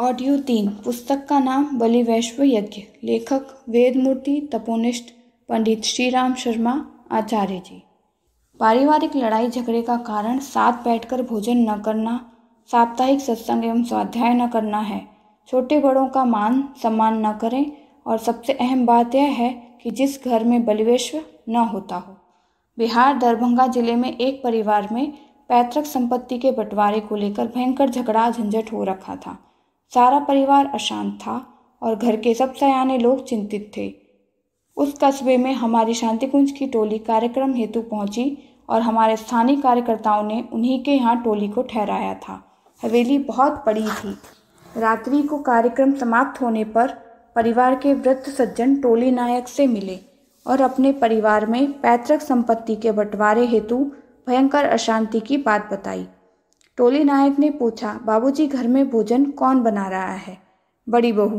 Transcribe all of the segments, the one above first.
Audio तीन पुस्तक का नाम बलि वैश्व यज्ञ लेखक वेदमूर्ति तपोनिष्ठ पंडित श्री राम शर्मा आचार्य जी पारिवारिक लड़ाई झगड़े का कारण साथ बैठकर भोजन न करना साप्ताहिक सत्संग एवं स्वाध्याय न करना है छोटे बड़ों का मान सम्मान न करें और सबसे अहम बात यह है कि जिस घर में बलिवैश्व न होता हो बिहार दरभंगा जिले में एक परिवार में पैतृक संपत्ति के बंटवारे को लेकर भयंकर झगड़ा झंझट हो रखा था सारा परिवार अशांत था और घर के सब सयाने लोग चिंतित थे उस कस्बे में हमारी शांतिकुंज की टोली कार्यक्रम हेतु पहुंची और हमारे स्थानीय कार्यकर्ताओं ने उन्हीं के यहाँ टोली को ठहराया था हवेली बहुत बड़ी थी रात्रि को कार्यक्रम समाप्त होने पर परिवार के वृद्ध सज्जन टोली नायक से मिले और अपने परिवार में पैतृक संपत्ति के बंटवारे हेतु भयंकर अशांति की बात बताई टोली नायक ने पूछा बाबूजी घर में भोजन कौन बना रहा है बड़ी बहू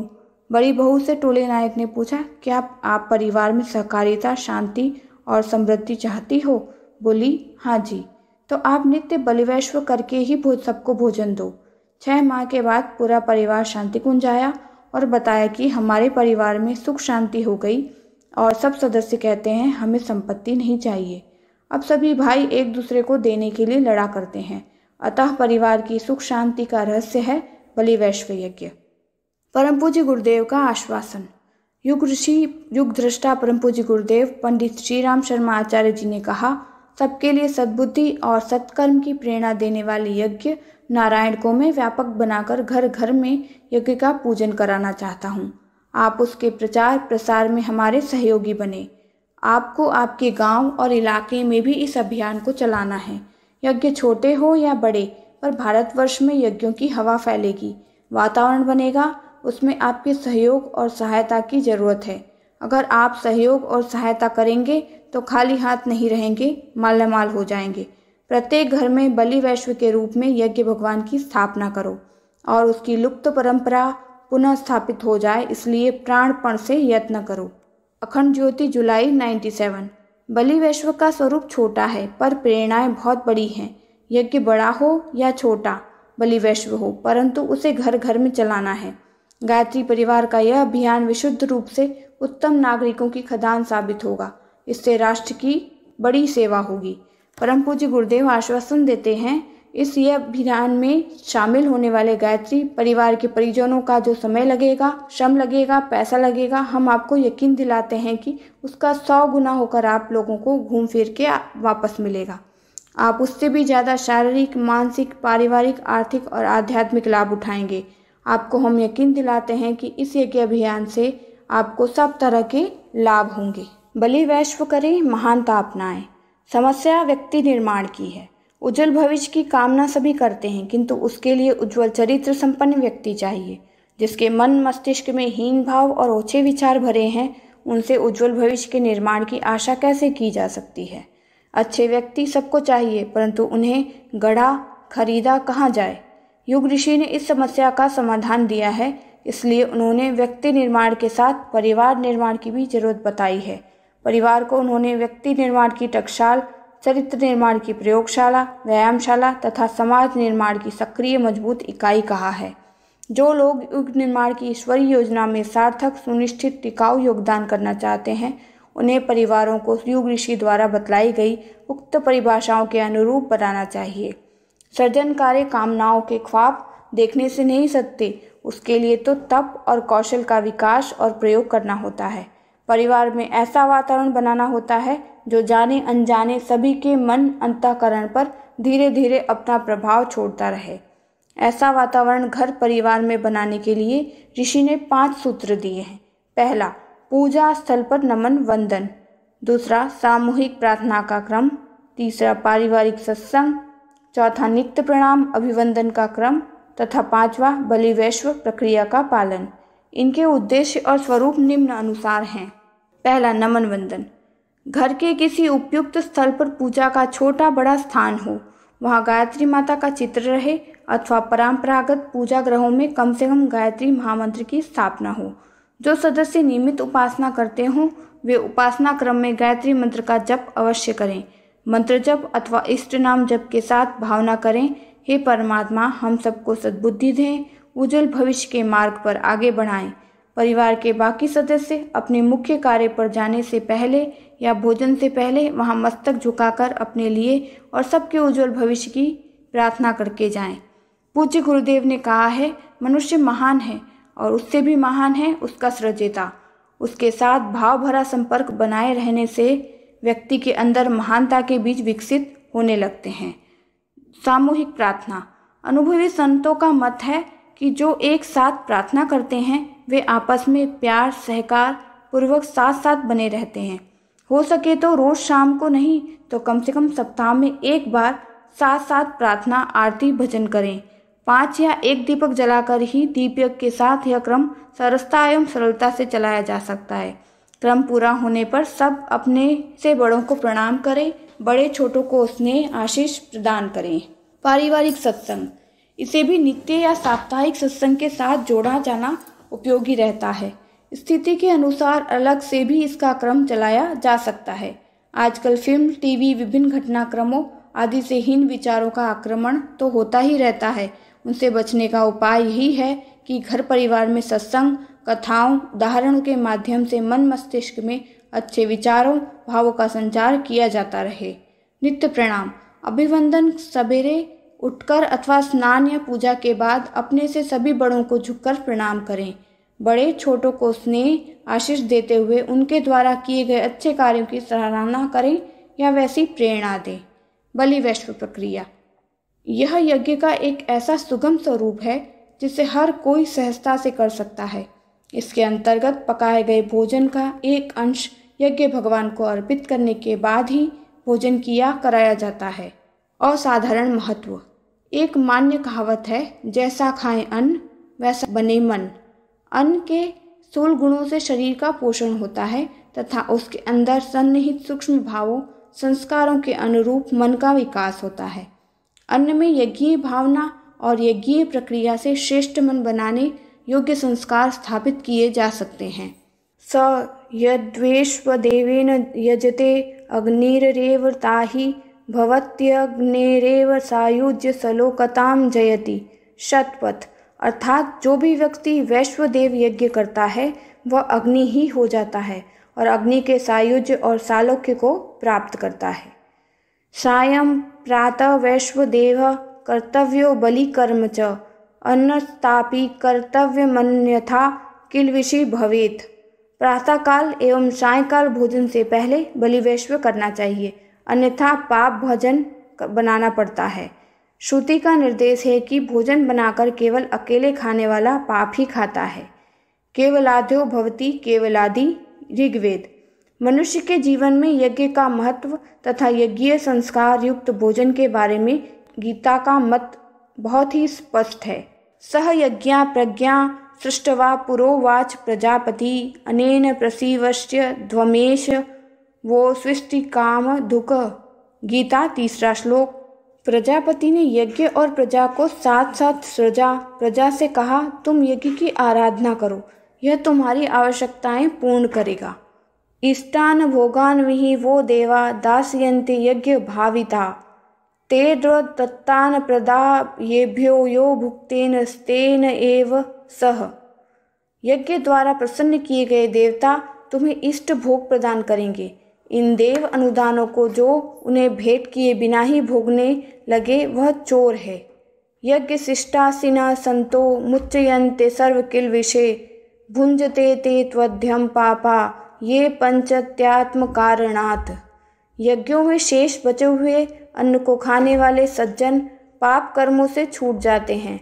बड़ी बहू से टोली नायक ने पूछा क्या आप परिवार में सहकारिता शांति और समृद्धि चाहती हो बोली हाँ जी तो आप नित्य बलिवैश्व करके ही भोज सबको भोजन दो छः माह के बाद पूरा परिवार शांति कुंज आया और बताया कि हमारे परिवार में सुख शांति हो गई और सब सदस्य कहते हैं हमें संपत्ति नहीं चाहिए अब सभी भाई एक दूसरे को देने के लिए लड़ा करते हैं अतः परिवार की सुख शांति का रहस्य है बलि वैश्व यज्ञ परम पूज्य गुरुदेव का आश्वासन युग ऋषि युग दृष्टा परम पूज्य गुरुदेव पंडित श्री राम शर्मा आचार्य जी ने कहा सबके लिए सद्बुद्धि और सत्कर्म की प्रेरणा देने वाले यज्ञ नारायण को मैं व्यापक बनाकर घर घर में यज्ञ का पूजन कराना चाहता हूँ आप उसके प्रचार प्रसार में हमारे सहयोगी बने आपको आपके गांव और इलाके में भी इस अभियान को चलाना है यज्ञ छोटे हो या बड़े पर भारतवर्ष में यज्ञों की हवा फैलेगी वातावरण बनेगा उसमें आपके सहयोग और सहायता की ज़रूरत है अगर आप सहयोग और सहायता करेंगे तो खाली हाथ नहीं रहेंगे मालामाल हो जाएंगे प्रत्येक घर में बलि वैश्व के रूप में यज्ञ भगवान की स्थापना करो और उसकी लुप्त परंपरा पुनः स्थापित हो जाए इसलिए प्राणपण से यत्न करो अखंड ज्योति जुलाई 97 बलि वैश्व का स्वरूप छोटा है पर प्रेरणाएं बहुत बड़ी हैं यज्ञ बड़ा हो या छोटा बलि वैश्व हो परंतु उसे घर घर में चलाना है गायत्री परिवार का यह अभियान विशुद्ध रूप से उत्तम नागरिकों की खदान साबित होगा इससे राष्ट्र की बड़ी सेवा होगी परम पूज्य गुरुदेव आश्वासन देते हैं इस अभियान में शामिल होने वाले गायत्री परिवार के परिजनों का जो समय लगेगा श्रम लगेगा पैसा लगेगा हम आपको यकीन दिलाते हैं कि उसका सौ गुना होकर आप लोगों को घूम फिर के वापस मिलेगा आप उससे भी ज़्यादा शारीरिक मानसिक पारिवारिक आर्थिक और आध्यात्मिक लाभ उठाएंगे आपको हम यकीन दिलाते हैं कि इस यज्ञ अभियान से आपको सब तरह के लाभ होंगे बलि वैश्व करें महानता अपनाएं समस्या व्यक्ति निर्माण की है उज्जवल भविष्य की कामना सभी करते हैं किंतु उसके लिए उज्जवल चरित्र संपन्न व्यक्ति चाहिए जिसके मन मस्तिष्क में हीन भाव और ओछे विचार भरे हैं उनसे उज्जवल भविष्य के निर्माण की आशा कैसे की जा सकती है अच्छे व्यक्ति सबको चाहिए परंतु उन्हें गढ़ा खरीदा कहाँ जाए युग ऋषि ने इस समस्या का समाधान दिया है इसलिए उन्होंने व्यक्ति निर्माण के साथ परिवार निर्माण की भी जरूरत बताई है परिवार को उन्होंने व्यक्ति निर्माण की टकसाल चरित्र निर्माण की प्रयोगशाला व्यायामशाला तथा समाज निर्माण की सक्रिय मजबूत इकाई कहा है जो लोग युग निर्माण की ईश्वरीय योजना में सार्थक सुनिश्चित टिकाऊ योगदान करना चाहते हैं उन्हें परिवारों को युग ऋषि द्वारा बतलाई गई उक्त परिभाषाओं के अनुरूप बनाना चाहिए सृजन कार्य कामनाओं के ख्वाब देखने से नहीं सकते उसके लिए तो तप और कौशल का विकास और प्रयोग करना होता है परिवार में ऐसा वातावरण बनाना होता है जो जाने अनजाने सभी के मन अंतकरण पर धीरे धीरे अपना प्रभाव छोड़ता रहे ऐसा वातावरण घर परिवार में बनाने के लिए ऋषि ने पांच सूत्र दिए हैं पहला पूजा स्थल पर नमन वंदन दूसरा सामूहिक प्रार्थना का क्रम तीसरा पारिवारिक सत्संग चौथा नित्य प्रणाम अभिवंदन का क्रम तथा पांचवा बलिवैश्व प्रक्रिया का पालन इनके उद्देश्य और स्वरूप निम्न अनुसार हैं पहला नमन वंदन घर के किसी उपयुक्त स्थल पर पूजा का छोटा बड़ा स्थान हो वहाँ गायत्री माता का चित्र रहे अथवा परंपरागत पूजा ग्रहों में कम से कम गायत्री महामंत्र की स्थापना हो जो सदस्य नियमित उपासना करते हों वे उपासना क्रम में गायत्री मंत्र का जप अवश्य करें मंत्र जप अथवा इष्ट नाम जप के साथ भावना करें हे परमात्मा हम सबको सद्बुद्धि दें उज्जवल भविष्य के मार्ग पर आगे बढ़ाएं परिवार के बाकी सदस्य अपने मुख्य कार्य पर जाने से पहले या भोजन से पहले वहां मस्तक झुकाकर अपने लिए और सबके उज्जवल भविष्य की प्रार्थना करके जाएं। पूज्य गुरुदेव ने कहा है मनुष्य महान है और उससे भी महान है उसका सृजेता उसके साथ भाव भरा संपर्क बनाए रहने से व्यक्ति के अंदर महानता के बीज विकसित होने लगते हैं सामूहिक प्रार्थना अनुभवी संतों का मत है कि जो एक साथ प्रार्थना करते हैं वे आपस में प्यार सहकार पूर्वक साथ साथ बने रहते हैं हो सके तो रोज शाम को नहीं तो कम से कम सप्ताह में एक बार साथ साथ प्रार्थना आरती भजन करें पांच या एक दीपक जलाकर ही दीपक के साथ यह क्रम सरसता एवं सरलता से चलाया जा सकता है क्रम पूरा होने पर सब अपने से बड़ों को प्रणाम करें बड़े छोटों को स्नेह आशीष प्रदान करें पारिवारिक सत्संग इसे भी नित्य या साप्ताहिक सत्संग के साथ जोड़ा जाना उपयोगी रहता है स्थिति के अनुसार अलग से भी इसका क्रम चलाया जा सकता है आजकल फिल्म टीवी विभिन्न घटनाक्रमों आदि से हीन विचारों का आक्रमण तो होता ही रहता है उनसे बचने का उपाय यही है कि घर परिवार में सत्संग कथाओं उदाहरणों के माध्यम से मन मस्तिष्क में अच्छे विचारों भावों का संचार किया जाता रहे नित्य प्रणाम अभिवंदन सवेरे उठकर अथवा स्नान या पूजा के बाद अपने से सभी बड़ों को झुककर प्रणाम करें बड़े छोटों को स्नेह आशीष देते हुए उनके द्वारा किए गए अच्छे कार्यों की सराहना करें या वैसी प्रेरणा दें बलि वैश्व प्रक्रिया यह यज्ञ का एक ऐसा सुगम स्वरूप है जिसे हर कोई सहजता से कर सकता है इसके अंतर्गत पकाए गए भोजन का एक अंश यज्ञ भगवान को अर्पित करने के बाद ही भोजन किया कराया जाता है असाधारण महत्व एक मान्य कहावत है जैसा खाएं अन्न वैसा बने मन अन्न के सोल गुणों से शरीर का पोषण होता है तथा उसके अंदर सन्निहित सूक्ष्म भावों संस्कारों के अनुरूप मन का विकास होता है अन्न में यज्ञीय भावना और यज्ञीय प्रक्रिया से श्रेष्ठ मन बनाने योग्य संस्कार स्थापित किए जा सकते हैं स यद्वेश्वदेवेन यजते अग्निरेव ही भवत्यग्निरेव सायुज्य सलोकताम जयति शतपथ अर्थात जो भी व्यक्ति वैश्वदेव यज्ञ करता है वह अग्नि ही हो जाता है और अग्नि के सायुज्य और सालोक्य को प्राप्त करता है सायं प्रातः वैश्वदेव कर्तव्यो बलिकर्म च कर्तव्य कर्तव्यमन्यथा किलविषि भवेत प्रातःकाल एवं सायकाल भोजन से पहले बलिवैश्व करना चाहिए अन्यथा पाप भोजन बनाना पड़ता है श्रुति का निर्देश है कि भोजन बनाकर केवल अकेले खाने वाला पाप ही खाता है केवलाध्यो भवती केवलादि ऋग्वेद मनुष्य के जीवन में यज्ञ का महत्व तथा यज्ञीय संस्कार युक्त भोजन के बारे में गीता का मत बहुत ही स्पष्ट है सह यज्ञा प्रज्ञा सृष्टवा पुरोवाच प्रजापति अनेन प्रसिवश्य ध्वमेश वो सृष्टि काम दुख गीता तीसरा श्लोक प्रजापति ने यज्ञ और प्रजा को साथ साथ सृजा प्रजा से कहा तुम यज्ञ की आराधना करो यह तुम्हारी आवश्यकताएं पूर्ण करेगा इष्टान भोगान विही वो देवा दासयंति यज्ञ भाविता ते दत्तान प्रदा येभ्यो यो भुक्तेन स्तेन एव सह यज्ञ द्वारा प्रसन्न किए गए देवता तुम्हें इष्ट भोग प्रदान करेंगे इन देव अनुदानों को जो उन्हें भेंट किए बिना ही भोगने लगे वह चोर है यज्ञ शिष्टासिना संतो मुच्चयंते सर्वकिल विषय भुंजते ते त्वध्यम पापा ये पंचत्यात्म कारणात् यज्ञों में शेष बचे हुए अन्न को खाने वाले सज्जन पाप कर्मों से छूट जाते हैं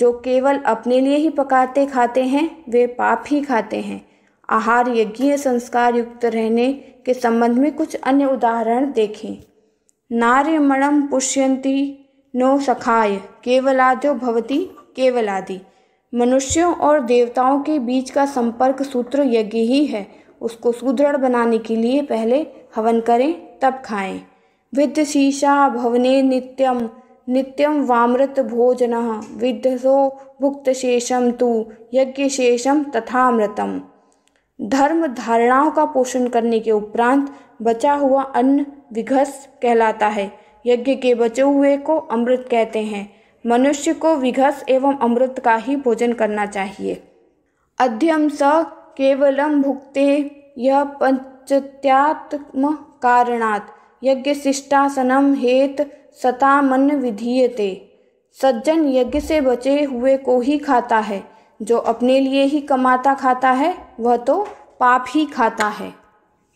जो केवल अपने लिए ही पकाते खाते हैं वे पाप ही खाते हैं आहार यज्ञ संस्कार युक्त रहने के संबंध में कुछ अन्य उदाहरण देखें नार्यमणम पुष्यंती नो सखाय केवलाद्यो भवती केवलादि मनुष्यों और देवताओं के बीच का संपर्क सूत्र यज्ञ ही है उसको सुदृढ़ बनाने के लिए पहले हवन करें तब खाएं विद्य शीशा भवने नित्यम नित्यम वामृत भोजन विद्यसो भुक्त शेषम तु यज्ञ शेषम तथा मृतम धर्म धारणाओं का पोषण करने के उपरांत बचा हुआ अन्न विघस कहलाता है यज्ञ के बचे हुए को अमृत कहते हैं मनुष्य को विघस एवं अमृत का ही भोजन करना चाहिए अध्यम स केवलम भुक्ते यह पंचत्यात्म कारणात् यज्ञ शिष्टासनम हेत सतामन विधीयते सज्जन यज्ञ से बचे हुए को ही खाता है जो अपने लिए ही कमाता खाता है वह तो पाप ही खाता है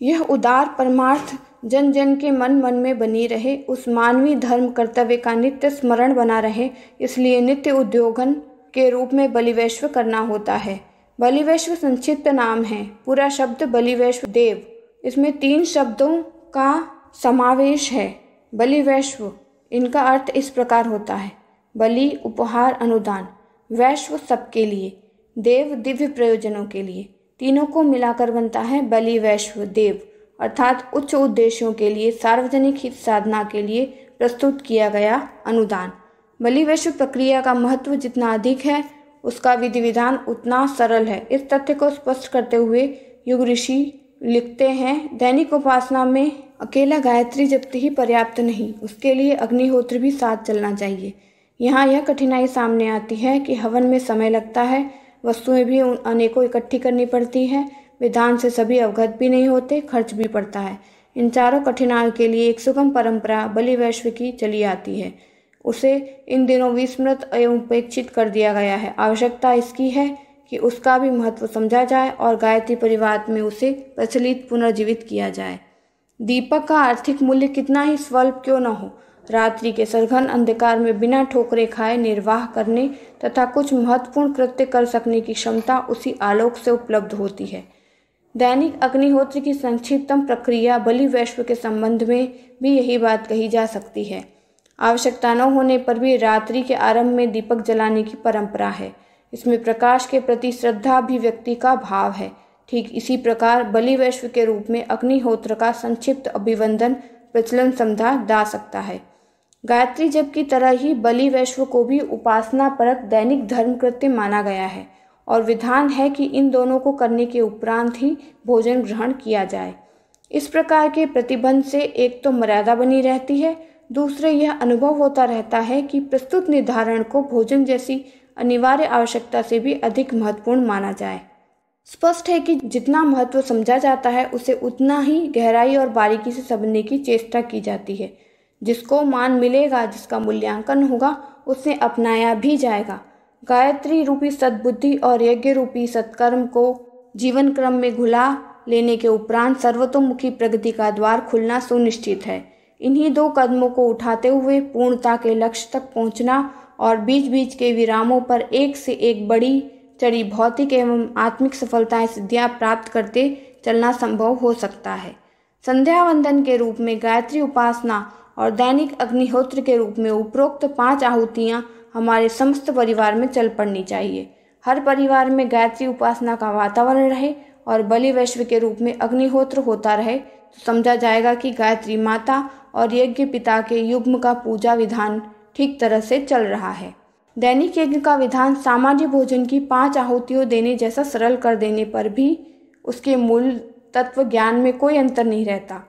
यह उदार परमार्थ जन जन के मन मन में बनी रहे उस मानवीय धर्म कर्तव्य का नित्य स्मरण बना रहे इसलिए नित्य उद्योगन के रूप में बलिवैश्व करना होता है बलिवैश्व संक्षिप्त नाम है पूरा शब्द बलिवैश्व देव इसमें तीन शब्दों का समावेश है बलिवैश्व इनका अर्थ इस प्रकार होता है बलि उपहार अनुदान वैश्व सबके लिए देव दिव्य प्रयोजनों के लिए तीनों को मिलाकर बनता है बलि वैश्व देव अर्थात उच्च उद्देश्यों के लिए सार्वजनिक हित साधना के लिए प्रस्तुत किया गया अनुदान बलि वैश्व प्रक्रिया का महत्व जितना अधिक है उसका विधि विधान उतना सरल है इस तथ्य को स्पष्ट करते हुए युग ऋषि लिखते हैं दैनिक उपासना में अकेला गायत्री जबकि ही पर्याप्त नहीं उसके लिए अग्निहोत्र भी साथ चलना चाहिए यहाँ यह कठिनाई सामने आती है कि हवन में समय लगता है वस्तुएं भी अनेकों इकट्ठी करनी पड़ती है विधान से सभी अवगत भी नहीं होते खर्च भी पड़ता है इन चारों कठिनाइयों के लिए एक सुगम परंपरा बलि वैश्व की चली आती है उसे इन दिनों विस्मृत एवं उपेक्षित कर दिया गया है आवश्यकता इसकी है कि उसका भी महत्व समझा जाए और गायत्री परिवार में उसे प्रचलित पुनर्जीवित किया जाए दीपक का आर्थिक मूल्य कितना ही स्वल्प क्यों न हो रात्रि के सघन अंधकार में बिना ठोकरे खाए निर्वाह करने तथा कुछ महत्वपूर्ण कृत्य कर सकने की क्षमता उसी आलोक से उपलब्ध होती है दैनिक अग्निहोत्र की संक्षिप्तम प्रक्रिया बलि वैश्व के संबंध में भी यही बात कही जा सकती है आवश्यकता न होने पर भी रात्रि के आरंभ में दीपक जलाने की परंपरा है इसमें प्रकाश के प्रति श्रद्धा भी व्यक्ति का भाव है ठीक इसी प्रकार बलि वैश्व के रूप में अग्निहोत्र का संक्षिप्त अभिवंदन प्रचलन समझा जा सकता है गायत्री जप की तरह ही बलि वैश्व को भी उपासना परक दैनिक धर्म कृत्य माना गया है और विधान है कि इन दोनों को करने के उपरांत ही भोजन ग्रहण किया जाए इस प्रकार के प्रतिबंध से एक तो मर्यादा बनी रहती है दूसरे यह अनुभव होता रहता है कि प्रस्तुत निर्धारण को भोजन जैसी अनिवार्य आवश्यकता से भी अधिक महत्वपूर्ण माना जाए स्पष्ट है कि जितना महत्व समझा जाता है उसे उतना ही गहराई और बारीकी से समझने की चेष्टा की जाती है जिसको मान मिलेगा जिसका मूल्यांकन होगा उसे अपनाया भी जाएगा गायत्री रूपी सद्बुद्धि और यज्ञ रूपी सत्कर्म को जीवन क्रम में घुला लेने के उपरांत सर्वतोमुखी प्रगति का द्वार खुलना सुनिश्चित है इन्हीं दो कदमों को उठाते हुए पूर्णता के लक्ष्य तक पहुंचना और बीच बीच के विरामों पर एक से एक बड़ी चढ़ी भौतिक एवं आत्मिक सफलताएं सिद्धियां प्राप्त करते चलना संभव हो सकता है संध्या वंदन के रूप में गायत्री उपासना और दैनिक अग्निहोत्र के रूप में उपरोक्त पांच आहुतियाँ हमारे समस्त परिवार में चल पड़नी चाहिए हर परिवार में गायत्री उपासना का वातावरण रहे और बलि वैश्व के रूप में अग्निहोत्र होता रहे तो समझा जाएगा कि गायत्री माता और यज्ञ पिता के युग्म का पूजा विधान ठीक तरह से चल रहा है दैनिक यज्ञ का विधान सामान्य भोजन की पांच आहुतियों देने जैसा सरल कर देने पर भी उसके मूल तत्व ज्ञान में कोई अंतर नहीं रहता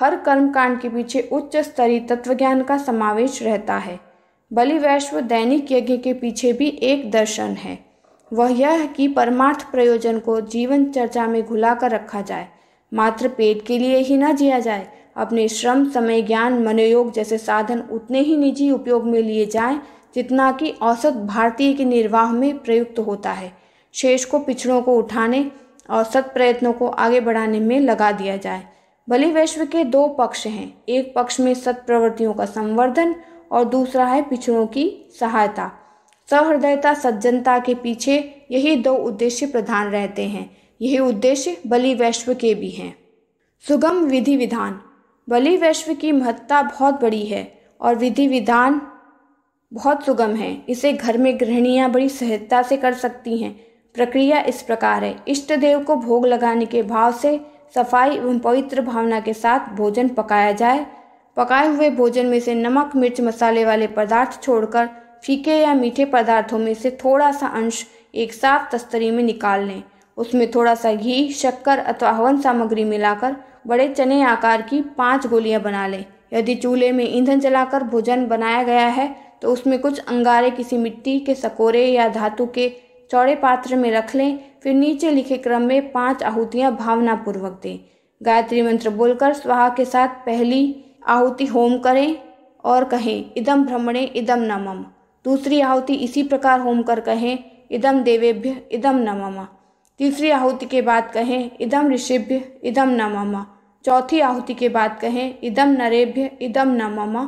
हर कर्मकांड के पीछे उच्च स्तरीय तत्वज्ञान का समावेश रहता है बलि वैश्व दैनिक यज्ञ के पीछे भी एक दर्शन है वह यह कि परमार्थ प्रयोजन को जीवन चर्चा में घुला कर रखा जाए मात्र पेट के लिए ही न जिया जाए अपने श्रम समय ज्ञान मनोयोग जैसे साधन उतने ही निजी उपयोग में लिए जाएं जितना कि औसत भारतीय के निर्वाह में प्रयुक्त होता है शेष को पिछड़ों को उठाने और प्रयत्नों को आगे बढ़ाने में लगा दिया जाए भले विश्व के दो पक्ष हैं एक पक्ष में प्रवृत्तियों का संवर्धन और दूसरा है पिछड़ों की सहायता सहृदयता सज्जनता के पीछे यही दो उद्देश्य प्रधान रहते हैं यही उद्देश्य बलि वैश्व के भी हैं सुगम विधि विधान बलि वैश्व की महत्ता बहुत बड़ी है और विधि विधान बहुत सुगम है इसे घर में गृहणियाँ बड़ी सहजता से कर सकती हैं प्रक्रिया इस प्रकार है इष्ट देव को भोग लगाने के भाव से सफाई एवं पवित्र भावना के साथ भोजन पकाया जाए पकाए हुए भोजन में से नमक मिर्च मसाले वाले पदार्थ छोड़कर फीके या मीठे पदार्थों में से थोड़ा सा अंश एक साफ तस्तरी में निकाल लें उसमें थोड़ा सा घी शक्कर अथवा हवन सामग्री मिलाकर बड़े चने आकार की पाँच गोलियां बना लें यदि चूल्हे में ईंधन जलाकर भोजन बनाया गया है तो उसमें कुछ अंगारे किसी मिट्टी के सकोरे या धातु के चौड़े पात्र में रख लें फिर नीचे लिखे क्रम में पांच आहुतियां भावनापूर्वक दें गायत्री मंत्र बोलकर स्वाहा के साथ पहली आहुति होम करें और कहें इदम भ्रमणे इदम नमम दूसरी आहुति इसी प्रकार होम कर कहें इदम देवेभ्य इदम नमम तीसरी आहुति के बाद कहें इदम ऋषिभ्य इदम नमम चौथी आहुति के बाद कहें इदम नरेभ्य इदम नमम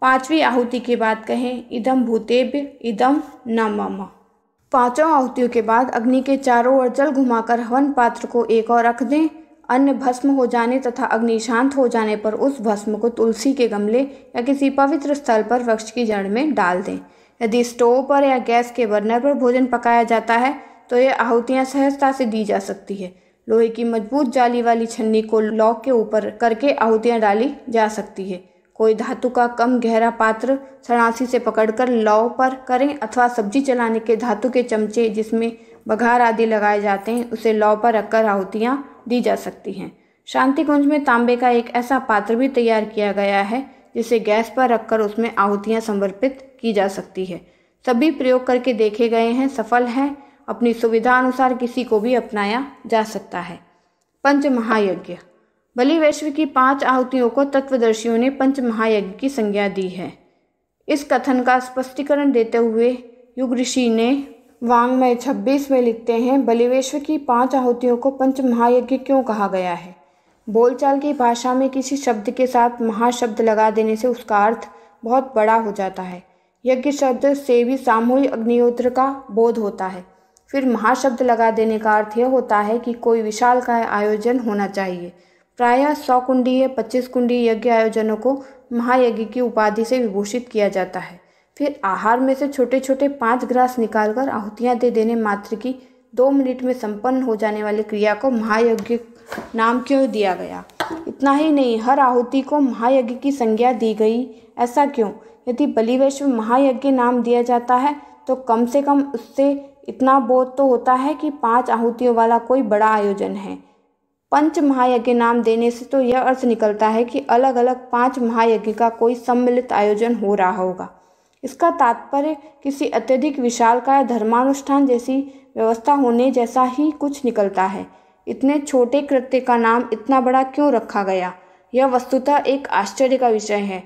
पांचवी आहुति के बाद कहें इदम भूतेभ्य इदम नमम पांचों आहुतियों के बाद अग्नि के चारों ओर जल घुमाकर हवन पात्र को एक और रख दें अन्य भस्म हो जाने तथा अग्नि शांत हो जाने पर उस भस्म को तुलसी के गमले या किसी पवित्र स्थल पर वृक्ष की जड़ में डाल दें यदि स्टोव पर या गैस के बर्नर पर भोजन पकाया जाता है तो यह आहुतियाँ सहजता से दी जा सकती है लोहे की मजबूत जाली वाली छन्नी को लॉक के ऊपर करके आहुतियाँ डाली जा सकती है कोई धातु का कम गहरा पात्र सड़ासी से पकड़कर लौ पर करें अथवा सब्जी चलाने के धातु के चमचे जिसमें बघार आदि लगाए जाते हैं उसे लौ पर रखकर आहुतियाँ दी जा सकती हैं शांति कुंज में तांबे का एक ऐसा पात्र भी तैयार किया गया है जिसे गैस पर रखकर उसमें आहुतियाँ समर्पित की जा सकती है सभी प्रयोग करके देखे गए हैं सफल हैं अपनी सुविधा अनुसार किसी को भी अपनाया जा सकता है पंच महायज्ञ बलि वैश्व की पांच आहुतियों को तत्वदर्शियों ने पंच महायज्ञ की संज्ञा दी है इस कथन का स्पष्टीकरण देते हुए युग ऋषि ने वांगमय छब्बीस में लिखते हैं बलिवेश्व की पांच आहुतियों को पंच महायज्ञ क्यों कहा गया है बोलचाल की भाषा में किसी शब्द के साथ महाशब्द लगा देने से उसका अर्थ बहुत बड़ा हो जाता है यज्ञ शब्द से भी सामूहिक अग्निहोत्र का बोध होता है फिर महाशब्द लगा देने का अर्थ यह होता है कि कोई विशाल का आयोजन होना चाहिए प्रायः सौ कुंडी या पच्चीस कुंडी यज्ञ आयोजनों को महायज्ञ की उपाधि से विभूषित किया जाता है फिर आहार में से छोटे छोटे पाँच ग्रास निकालकर आहुतियाँ दे देने मात्र की दो मिनट में संपन्न हो जाने वाली क्रिया को महायज्ञ नाम क्यों दिया गया इतना ही नहीं हर आहुति को महायज्ञ की संज्ञा दी गई ऐसा क्यों यदि बलिवैश्व महायज्ञ नाम दिया जाता है तो कम से कम उससे इतना बोध तो होता है कि पांच आहुतियों वाला कोई बड़ा आयोजन है पंच महायज्ञ नाम देने से तो यह अर्थ निकलता है कि अलग अलग पांच महायज्ञ का कोई सम्मिलित आयोजन हो रहा होगा इसका तात्पर्य किसी अत्यधिक विशाल या धर्मानुष्ठान जैसी व्यवस्था होने जैसा ही कुछ निकलता है इतने छोटे कृत्य का नाम इतना बड़ा क्यों रखा गया यह वस्तुतः एक आश्चर्य का विषय है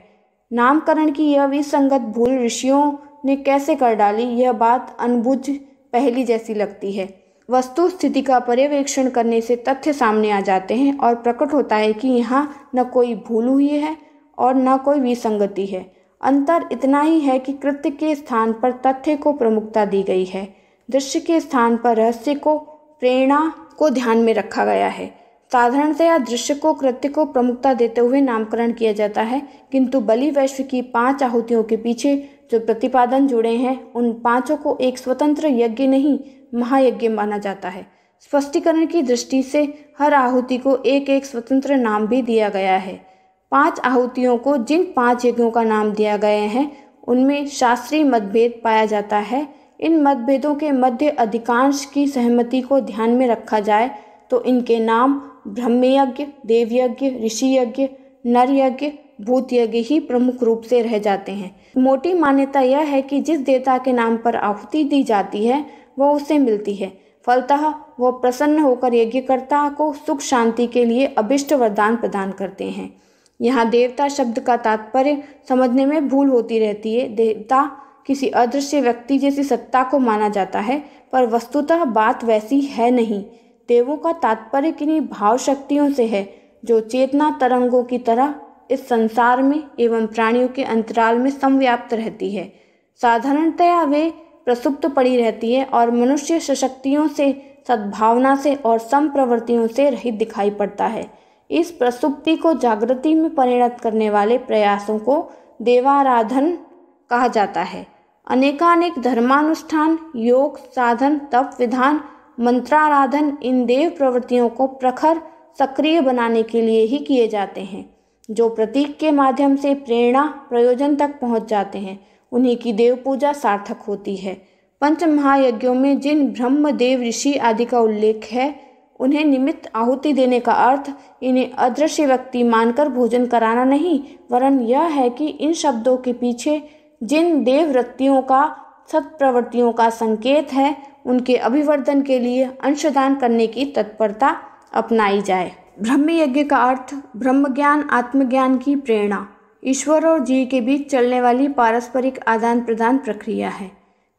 नामकरण की यह विसंगत भूल ऋषियों ने कैसे कर डाली यह बात अनबुझ पहली जैसी लगती है वस्तु स्थिति का पर्यवेक्षण करने से तथ्य सामने आ जाते हैं और प्रकट होता है कि यहाँ न कोई भूल हुई है और न कोई विसंगति है अंतर इतना ही है कि कृत्य के स्थान पर तथ्य को प्रमुखता दी गई है दृश्य के स्थान पर रहस्य को प्रेरणा को ध्यान में रखा गया है साधारणतया दृश्य को कृत्य को प्रमुखता देते हुए नामकरण किया जाता है किंतु बलि वैश्व की पांच आहुतियों के पीछे जो प्रतिपादन जुड़े हैं उन पांचों को एक स्वतंत्र यज्ञ नहीं महायज्ञ माना जाता है स्पष्टीकरण की दृष्टि से हर आहुति को एक एक स्वतंत्र नाम भी दिया गया है पांच आहुतियों को जिन पांच यज्ञों का नाम दिया गया है उनमें शास्त्रीय मतभेद पाया जाता है इन मतभेदों के मध्य अधिकांश की सहमति को ध्यान में रखा जाए तो इनके नाम ब्रह्मयज्ञ देवयज्ञ ऋषि यज्ञ नरयज्ञ भूत यज्ञ ही प्रमुख रूप से रह जाते हैं मोटी मान्यता यह है कि जिस देवता के नाम पर आहुति दी जाती है वह उससे मिलती है फलतः वह प्रसन्न होकर यज्ञकर्ता को सुख शांति के लिए अभिष्ट वरदान प्रदान करते हैं यहाँ देवता शब्द का तात्पर्य समझने में भूल होती रहती है देवता किसी अदृश्य व्यक्ति जैसी सत्ता को माना जाता है पर वस्तुतः बात वैसी है नहीं देवों का तात्पर्य किन्हीं भाव शक्तियों से है जो चेतना तरंगों की तरह इस संसार में एवं प्राणियों के अंतराल में समव्याप्त रहती है साधारणतया वे प्रसुप्त पड़ी रहती है और मनुष्य सशक्तियों से सद्भावना से और सम प्रवृत्तियों से रहित दिखाई पड़ता है इस प्रसुप्ति को जागृति में परिणत करने वाले प्रयासों को देवाराधन कहा जाता है अनेकानेक धर्मानुष्ठान योग साधन तप विधान मंत्राराधन इन देव प्रवृत्तियों को प्रखर सक्रिय बनाने के लिए ही किए जाते हैं जो प्रतीक के माध्यम से प्रेरणा प्रयोजन तक पहुंच जाते हैं उन्हीं की देव पूजा सार्थक होती है पंच महायज्ञों में जिन ब्रह्म देव ऋषि आदि का उल्लेख है उन्हें निमित्त आहुति देने का अर्थ इन्हें अदृश्य व्यक्ति मानकर भोजन कराना नहीं वरन यह है कि इन शब्दों के पीछे जिन देववृत्तियों का सत्प्रवृत्तियों का संकेत है उनके अभिवर्धन के लिए अंशदान करने की तत्परता अपनाई जाए ब्रह्म यज्ञ का अर्थ ब्रह्म ज्ञान आत्मज्ञान की प्रेरणा ईश्वर और जीव के बीच चलने वाली पारस्परिक आदान प्रदान प्रक्रिया है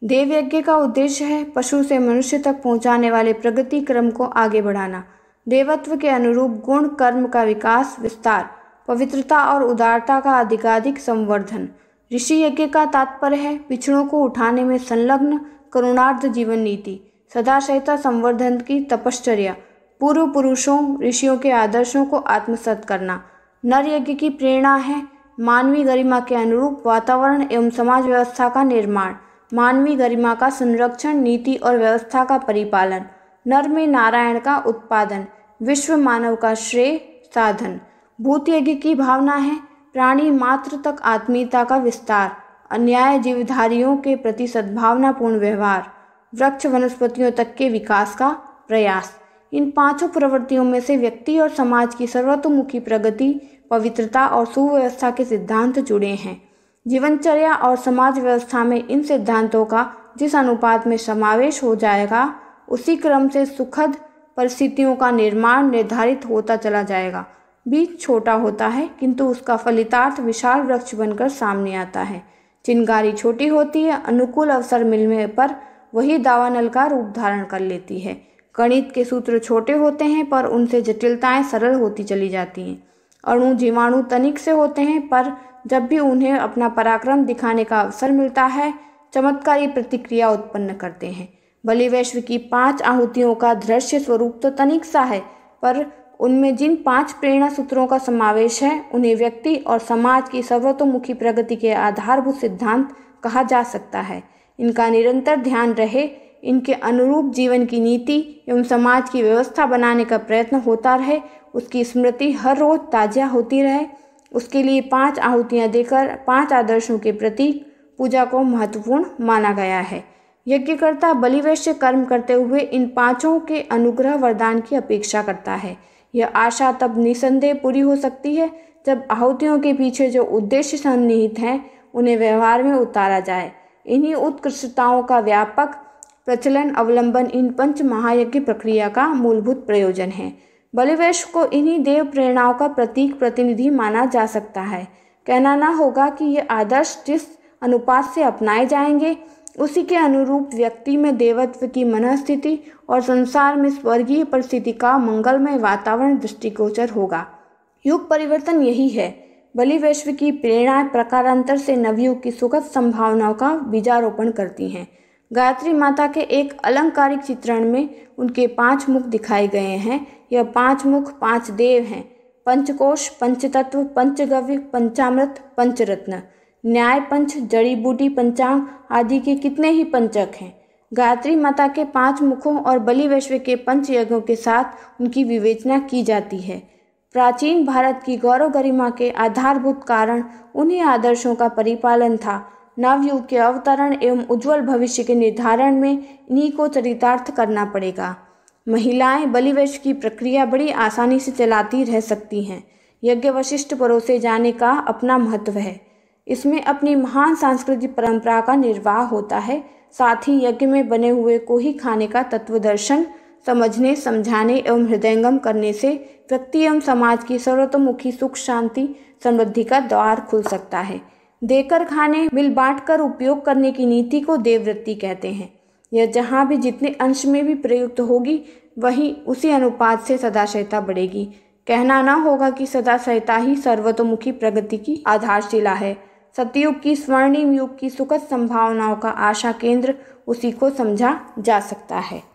देव यज्ञ का उद्देश्य है पशु से मनुष्य तक पहुंचाने वाले प्रगति क्रम को आगे बढ़ाना देवत्व के अनुरूप गुण कर्म का विकास विस्तार पवित्रता और उदारता का अधिकाधिक संवर्धन ऋषि यज्ञ का तात्पर्य है पिछड़ों को उठाने में संलग्न करुणार्थ जीवन नीति सदाशयता संवर्धन की तपश्चर्या पूर्व पुरुषों ऋषियों के आदर्शों को आत्मसत करना नर यज्ञ की प्रेरणा है मानवीय गरिमा के अनुरूप वातावरण एवं समाज व्यवस्था का निर्माण मानवीय गरिमा का संरक्षण नीति और व्यवस्था का परिपालन नर में नारायण का उत्पादन विश्व मानव का श्रेय साधन भूत यज्ञ की भावना है प्राणी मात्र तक आत्मीयता का विस्तार अन्याय जीवधारियों के प्रति सद्भावनापूर्ण व्यवहार वृक्ष वनस्पतियों तक के विकास का प्रयास इन पांचों प्रवृत्तियों में से व्यक्ति और समाज की सर्वतोमुखी प्रगति पवित्रता और सुव्यवस्था के सिद्धांत जुड़े हैं जीवनचर्या और समाज व्यवस्था में इन सिद्धांतों का जिस अनुपात में समावेश हो जाएगा उसी क्रम से सुखद परिस्थितियों का निर्माण निर्धारित होता चला जाएगा बीज छोटा होता है किंतु उसका फलितार्थ विशाल वृक्ष बनकर सामने आता है चिनगारी छोटी होती है अनुकूल अवसर मिलने पर वही दावानल का रूप धारण कर लेती है गणित के सूत्र छोटे होते हैं पर उनसे जटिलताएं सरल होती चली जाती हैं अणु जीवाणु तनिक से होते हैं पर जब भी उन्हें अपना पराक्रम दिखाने का अवसर मिलता है चमत्कारी प्रतिक्रिया उत्पन्न करते हैं बलि वैश्व की पांच आहुतियों का दृश्य स्वरूप तो तनिक सा है पर उनमें जिन पांच प्रेरणा सूत्रों का समावेश है उन्हें व्यक्ति और समाज की सर्वतोमुखी प्रगति के आधारभूत सिद्धांत कहा जा सकता है इनका निरंतर ध्यान रहे इनके अनुरूप जीवन की नीति एवं समाज की व्यवस्था बनाने का प्रयत्न होता रहे उसकी स्मृति हर रोज ताज़ा होती रहे उसके लिए पांच आहुतियाँ देकर पांच आदर्शों के प्रति पूजा को महत्वपूर्ण माना गया है यज्ञकर्ता बलिवैश्य कर्म करते हुए इन पांचों के अनुग्रह वरदान की अपेक्षा करता है यह आशा तब निसंदेह पूरी हो सकती है जब आहुतियों के पीछे जो उद्देश्य सन्निहित हैं उन्हें व्यवहार में उतारा जाए इन्हीं उत्कृष्टताओं का व्यापक प्रचलन अवलंबन इन पंच महायज्ञ प्रक्रिया का मूलभूत प्रयोजन है बलिवेश को इन्हीं देव प्रेरणाओं का प्रतीक प्रतिनिधि माना जा सकता है कहना ना होगा कि ये आदर्श जिस अनुपात से अपनाए जाएंगे उसी के अनुरूप व्यक्ति में देवत्व की मनस्थिति और संसार में स्वर्गीय परिस्थिति का मंगलमय वातावरण दृष्टिगोचर होगा युग परिवर्तन यही है बलिवैश्व की प्रेरणाएं प्रकारांतर से नवयुग की सुखद संभावनाओं का बीजारोपण करती हैं गायत्री माता के एक अलंकारिक चित्रण में उनके पांच मुख दिखाए गए हैं यह पांच मुख पांच देव हैं पंचकोश पंचतत्व पंचगव्य पंचामृत पंचरत्न न्याय पंच जड़ी बूटी पंचांग आदि के कितने ही पंचक हैं गायत्री माता के पांच मुखों और बलि वैश्व के पंच यज्ञों के साथ उनकी विवेचना की जाती है प्राचीन भारत की गौरव गरिमा के आधारभूत कारण उन्हीं आदर्शों का परिपालन था नवयुग के अवतरण एवं उज्जवल भविष्य के निर्धारण में इन्हीं को चरितार्थ करना पड़ेगा महिलाएं बलिवश की प्रक्रिया बड़ी आसानी से चलाती रह सकती हैं यज्ञ वशिष्ठ परोसे जाने का अपना महत्व है इसमें अपनी महान सांस्कृतिक परंपरा का निर्वाह होता है साथ ही यज्ञ में बने हुए को ही खाने का तत्व दर्शन समझने समझाने एवं हृदयंगम करने से व्यक्ति एवं समाज की सर्वतोमुखी सुख शांति समृद्धि का द्वार खुल सकता है देकर खाने मिल बांट कर उपयोग करने की नीति को देववृत्ति कहते हैं यह जहाँ भी जितने अंश में भी प्रयुक्त होगी वही उसी अनुपात से सदाशयता बढ़ेगी कहना न होगा कि सदाशयता ही सर्वतोमुखी प्रगति की आधारशिला है सतयुग की स्वर्णिम युग की सुखद संभावनाओं का आशा केंद्र उसी को समझा जा सकता है